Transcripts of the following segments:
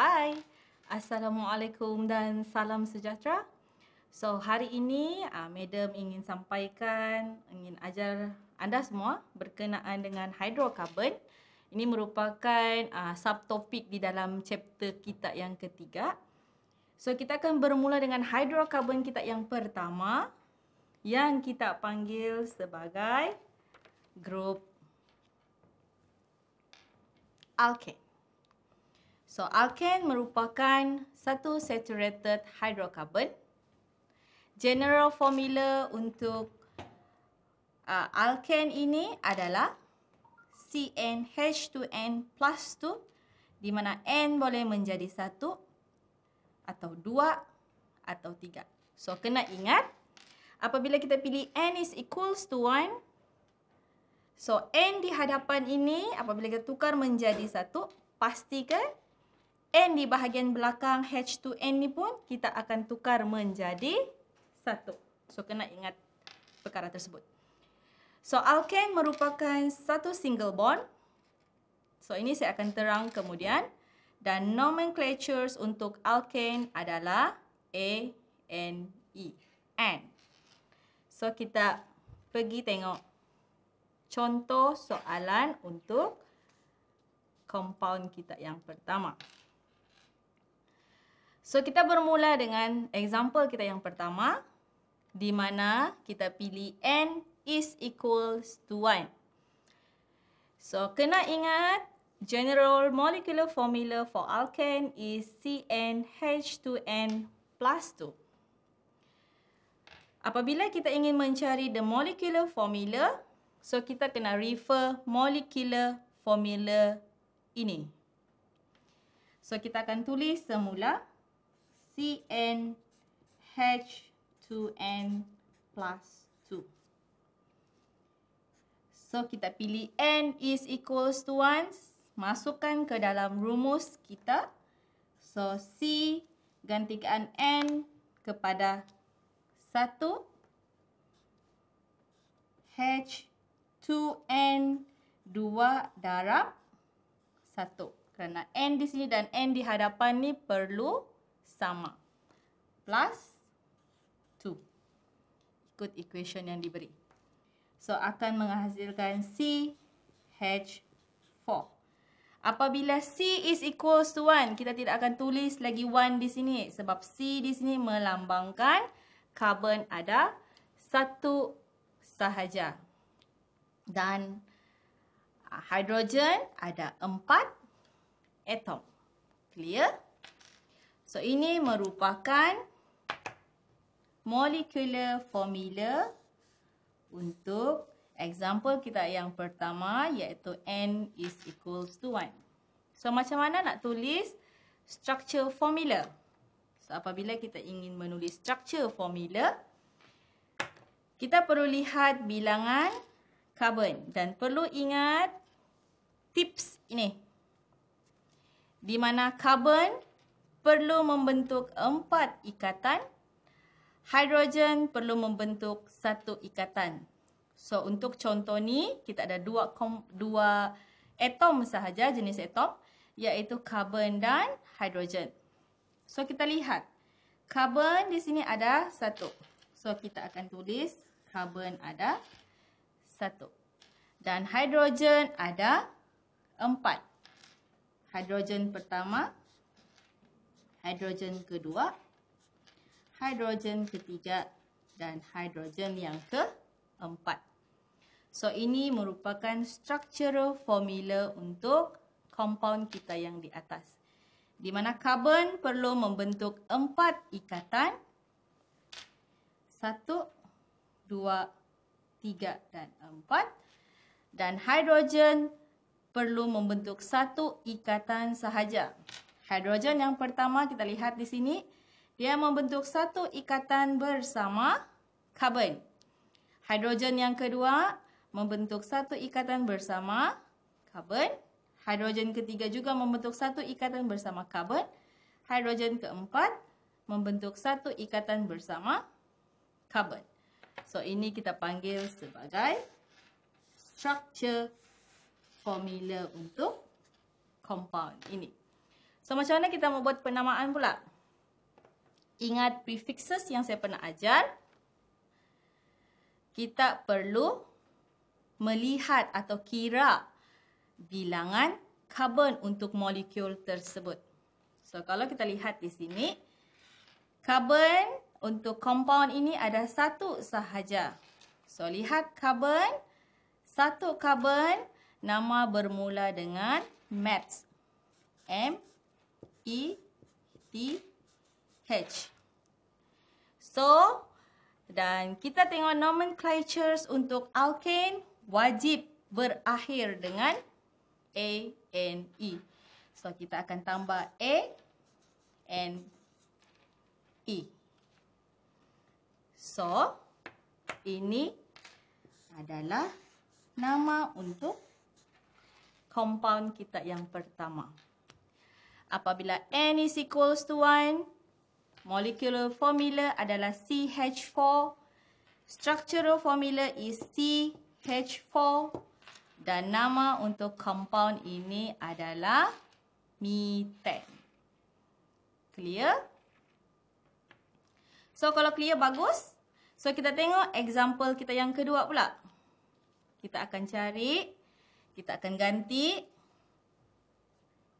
Hai, Assalamualaikum dan salam sejahtera. So hari ini, uh, Madam ingin sampaikan, ingin ajar anda semua berkenaan dengan hidrokarbon. Ini merupakan uh, subtopik di dalam chapter kita yang ketiga. So kita akan bermula dengan hidrokarbon kita yang pertama yang kita panggil sebagai grup alkene. So alkan merupakan satu saturated hydrocarbon. General formula untuk uh, alkan ini adalah CnH2n plus 2 di mana n boleh menjadi 1 atau 2 atau 3. So kena ingat apabila kita pilih n is equals to 1 so n di hadapan ini apabila kita tukar menjadi 1 pastikan N di bahagian belakang H2 N ni pun kita akan tukar menjadi 1. So kena ingat perkara tersebut. So alkane merupakan satu single bond. So ini saya akan terang kemudian dan nomenclatures untuk alkane adalah A N E N. So kita pergi tengok contoh soalan untuk compound kita yang pertama. So kita bermula dengan example kita yang pertama di mana kita pilih n is equals to 1. So kena ingat general molecular formula for alkane is CnH2n plus 2. Apabila kita ingin mencari the molecular formula, so kita kena refer molecular formula ini. So kita akan tulis semula. CnH2n plus 2. So kita pilih n is equals to 1. Masukkan ke dalam rumus kita. So C gantikan n kepada 1. H2N 2 darab 1. Kerana N di sini dan N di hadapan ni perlu sama. Plus 2. Ikut equation yang diberi. So, akan menghasilkan C h 4 Apabila C is equal to 1, kita tidak akan tulis lagi 1 di sini. Sebab C di sini melambangkan karbon ada satu sahaja. Dan hidrogen ada empat. atom. Clear? So ini merupakan molecular formula untuk example kita yang pertama iaitu N is equals to 1. So macam mana nak tulis structure formula? So apabila kita ingin menulis structure formula, kita perlu lihat bilangan karbon dan perlu ingat tips ini. Di mana karbon perlu membentuk empat ikatan. Hidrogen perlu membentuk satu ikatan. So untuk contoh ni kita ada dua dua atom sahaja jenis atom iaitu karbon dan hidrogen. So kita lihat karbon di sini ada satu. So kita akan tulis karbon ada satu dan hidrogen ada empat. Hidrogen pertama, hidrogen kedua, hidrogen ketiga dan hidrogen yang keempat. So ini merupakan structural formula untuk compound kita yang di atas. Di mana karbon perlu membentuk empat ikatan. Satu, dua, tiga dan empat. Dan hidrogen perlu membentuk satu ikatan sahaja. Hidrogen yang pertama kita lihat di sini, dia membentuk satu ikatan bersama karbon. Hidrogen yang kedua membentuk satu ikatan bersama karbon. Hidrogen ketiga juga membentuk satu ikatan bersama karbon. Hidrogen keempat membentuk satu ikatan bersama karbon. So ini kita panggil sebagai structure formula untuk compound ini. So macam mana kita mau buat penamaan pula? Ingat prefixes yang saya pernah ajar. Kita perlu melihat atau kira bilangan karbon untuk molekul tersebut. So kalau kita lihat di sini, karbon untuk compound ini ada satu sahaja. So lihat karbon, satu karbon nama bermula dengan MAPS. M E, E, H. So, dan kita tengok nomenclatures untuk alkane wajib berakhir dengan A, N, E. So, kita akan tambah A, N, E. So, ini adalah nama untuk compound kita yang pertama apabila N is equals to 1. Molecular formula adalah CH4. Structural formula is CH4. Dan nama untuk compound ini adalah metan. Clear? So kalau clear bagus. So kita tengok example kita yang kedua pula. Kita akan cari. Kita akan Ganti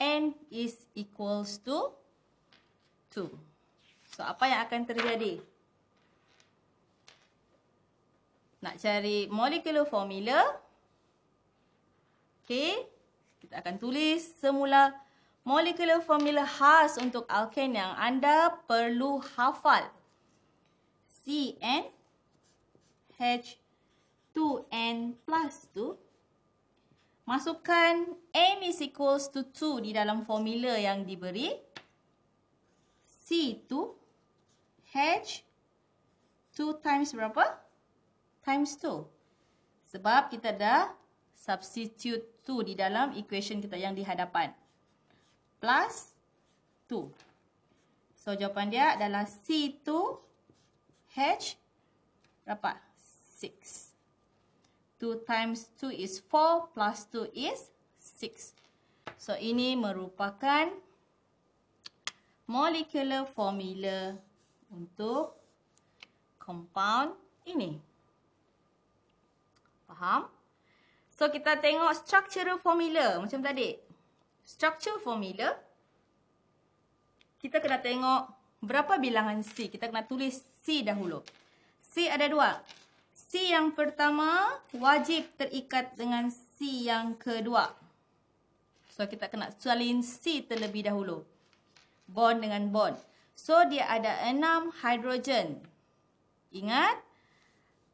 n is equals to 2. So apa yang akan terjadi? Nak cari molecular formula. Okay. Kita akan tulis semula molecular formula khas untuk alkane yang anda perlu hafal. cnh 2 n plus 2 Masukkan n is equals to 2 di dalam formula yang diberi. C 2 H 2 times berapa? Times 2. Sebab kita dah substitute 2 di dalam equation kita yang dihadapan. Plus 2. So jawapan dia adalah C 2 H berapa? 6. 2 times 2 is 4 plus 2 is 6. So ini merupakan molecular formula untuk compound ini. Faham? So kita tengok structural formula macam tadi. Structure formula kita kena tengok berapa bilangan C. Kita kena tulis C dahulu. C ada dua. C yang pertama wajib terikat dengan C yang kedua. So, kita kena salin C terlebih dahulu. Bond dengan bond. So, dia ada enam hidrogen. Ingat,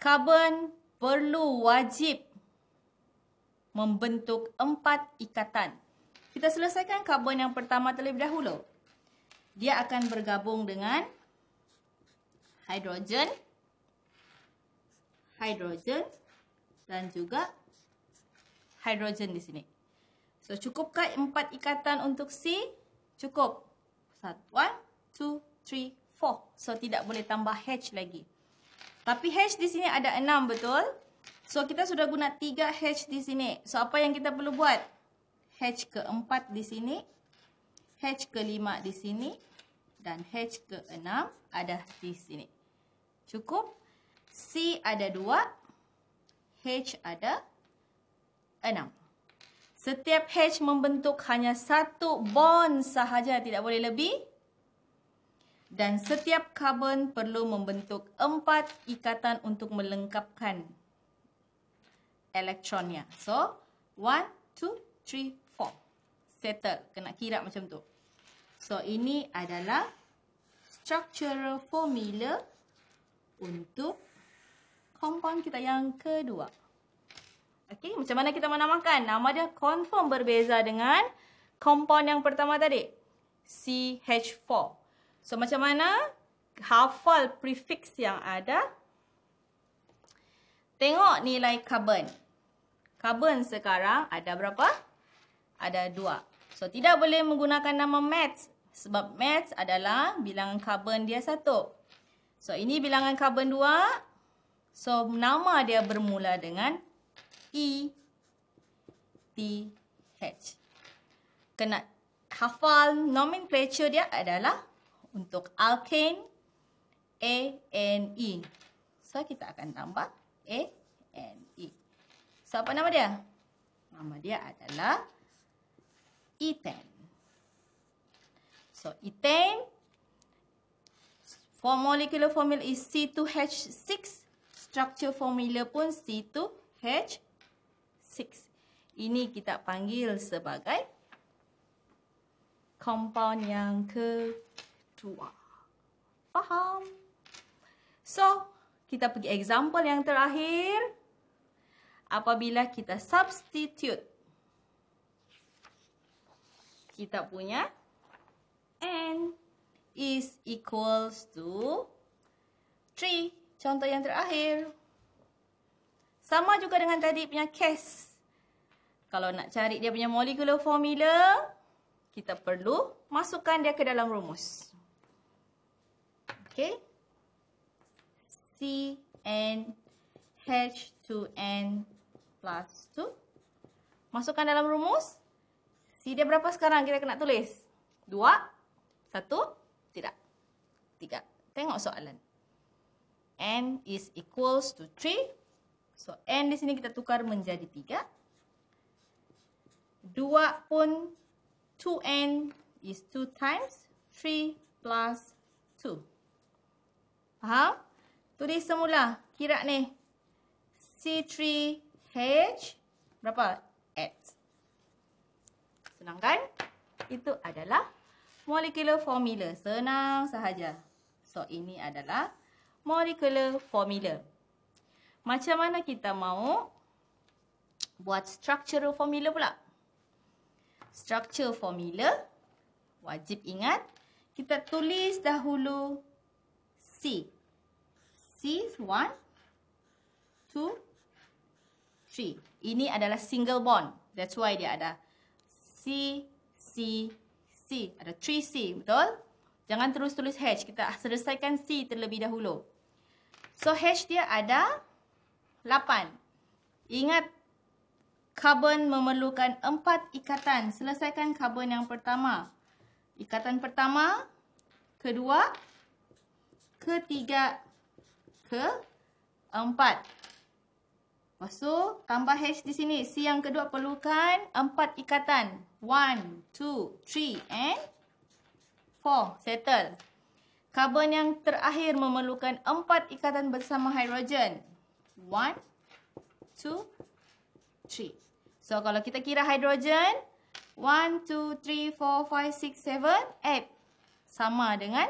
karbon perlu wajib membentuk empat ikatan. Kita selesaikan karbon yang pertama terlebih dahulu. Dia akan bergabung dengan hidrogen. Hidrogen hidrogen dan juga hidrogen di sini. So, cukupkah empat ikatan untuk C? Cukup. Satu, dua, tiga, empat. So, tidak boleh tambah H lagi. Tapi H di sini ada enam, betul? So, kita sudah guna tiga H di sini. So, apa yang kita perlu buat? H ke empat di sini. H kelima di sini. Dan H keenam ada di sini. Cukup? C ada 2, H ada 6. Setiap H membentuk hanya satu bond sahaja, tidak boleh lebih. Dan setiap karbon perlu membentuk empat ikatan untuk melengkapkan elektronnya. So, one, two, three, four. Settle, kena kira macam tu. So, ini adalah structural formula untuk kompon kita yang kedua. Okey, macam mana kita menamakan? Nama dia confirm berbeza dengan kompon yang pertama tadi. CH4. So, macam mana hafal prefix yang ada? Tengok nilai karbon, karbon sekarang ada berapa? Ada dua. So, tidak boleh menggunakan nama mats. Sebab mats adalah bilangan karbon dia satu. So, ini bilangan karbon dua. So, nama dia bermula dengan E-T-H. Kena hafal nomenclature dia adalah untuk alkane A-N-E. So, kita akan tambah A-N-E. So, apa nama dia? Nama dia adalah ethane. So, ethane. Four molecular formula is C2H6 structure formula pun C2H6. Ini kita panggil sebagai compound yang kedua. Faham? So, kita pergi example yang terakhir. Apabila kita substitute kita punya n is equals to 3. Contoh yang terakhir. Sama juga dengan tadi punya case. Kalau nak cari dia punya molecular formula, kita perlu masukkan dia ke dalam rumus. Okay. CnH2n plus 2. Masukkan dalam rumus. C dia berapa sekarang kita kena tulis? dua satu tidak. tiga. Tengok soalan n is equals to 3. So n di sini kita tukar menjadi 3. 2 pun 2n is 2 times 3 plus 2. Faham? Tulis semula. Kira ni. C3H berapa? X. Senang kan? Itu adalah molecular formula. Senang sahaja. So, ini adalah molecular formula. Macam mana kita mau buat structural formula pula? Structure formula, wajib ingat, kita tulis dahulu C. C is 1, 2, 3. Ini adalah single bond. That's why dia ada C, C, C. Ada 3C, Betul? Jangan terus tulis H. Kita ah, selesaikan C terlebih dahulu. So H dia ada 8. Ingat karbon memerlukan 4 ikatan. Selesaikan karbon yang pertama. Ikatan pertama, kedua, ketiga, keempat. Lepas tu, tambah H di sini. C yang kedua perlukan 4 ikatan. 1, 2, 3 and Four, settle. Karbon yang terakhir memerlukan empat ikatan bersama hidrogen. One, two, three. So, kalau kita kira hidrogen, one, two, three, four, five, six, seven, eight. Sama dengan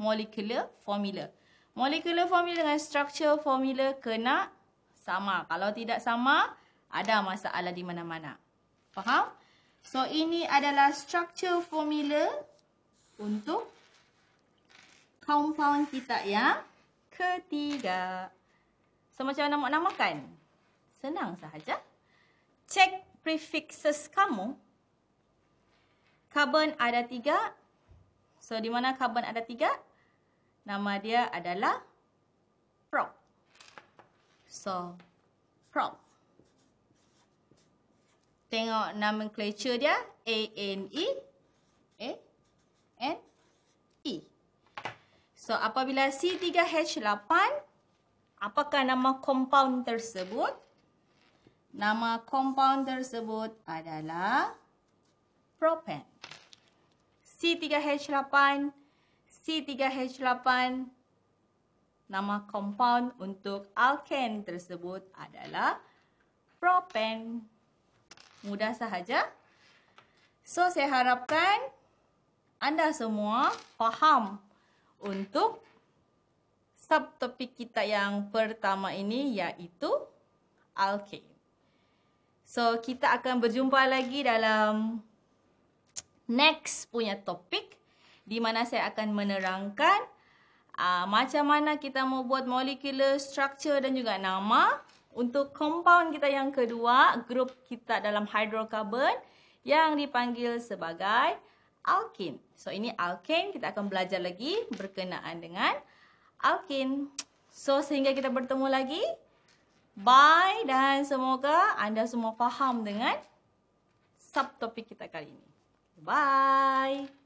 molecular formula. Molecular formula dengan structure formula kena sama. Kalau tidak sama, ada masalah di mana-mana. Faham? So, ini adalah structure formula untuk compound kita yang ketiga. So macam mana nak namakan? Senang sahaja. Check prefixes kamu. Carbon ada tiga. So di mana carbon ada tiga? Nama dia adalah prop. So prop. Tengok nomenclature dia. A-N-E. Eh? and T. E. So apabila C3H8, apakah nama compound tersebut? Nama compound tersebut adalah propan. C3H8, C3H8 nama compound untuk alkan tersebut adalah propan. Mudah sahaja. So saya harapkan anda semua faham untuk subtopik kita yang pertama ini iaitu alkane. So kita akan berjumpa lagi dalam next punya topik di mana saya akan menerangkan uh, macam mana kita mau buat molecular structure dan juga nama untuk compound kita yang kedua, grup kita dalam hidrokarbon yang dipanggil sebagai alkin. So ini alkin kita akan belajar lagi berkenaan dengan alkin. So sehingga kita bertemu lagi. Bye dan semoga anda semua faham dengan subtopik kita kali ini. Bye.